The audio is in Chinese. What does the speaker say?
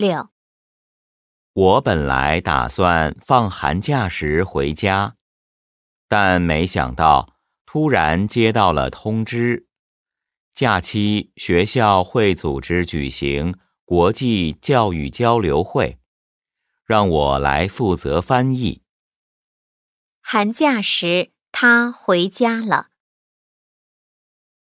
六，我本来打算放寒假时回家，但没想到突然接到了通知，假期学校会组织举行国际教育交流会，让我来负责翻译。寒假时，他回家了。